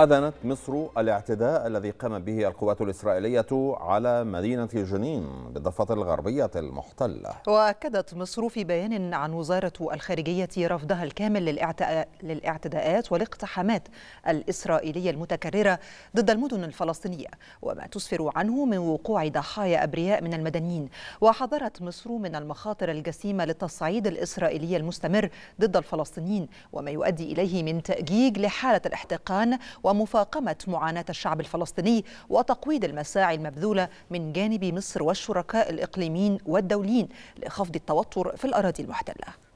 أذنت مصر الاعتداء الذي قام به القوات الإسرائيلية على مدينة جنين بالضفة الغربية المحتلة وأكدت مصر في بيان عن وزارة الخارجية رفضها الكامل للاعتداءات والاقتحامات الإسرائيلية المتكررة ضد المدن الفلسطينية وما تسفر عنه من وقوع ضحايا أبرياء من المدنيين وحذرت مصر من المخاطر الجسيمة للتصعيد الإسرائيلي المستمر ضد الفلسطينيين وما يؤدي إليه من تأجيج لحالة الاحتقان ومفاقمة معاناة الشعب الفلسطيني وتقويض المساعي المبذولة من جانب مصر والشركاء الإقليميين والدوليين لخفض التوتر في الأراضي المحتلة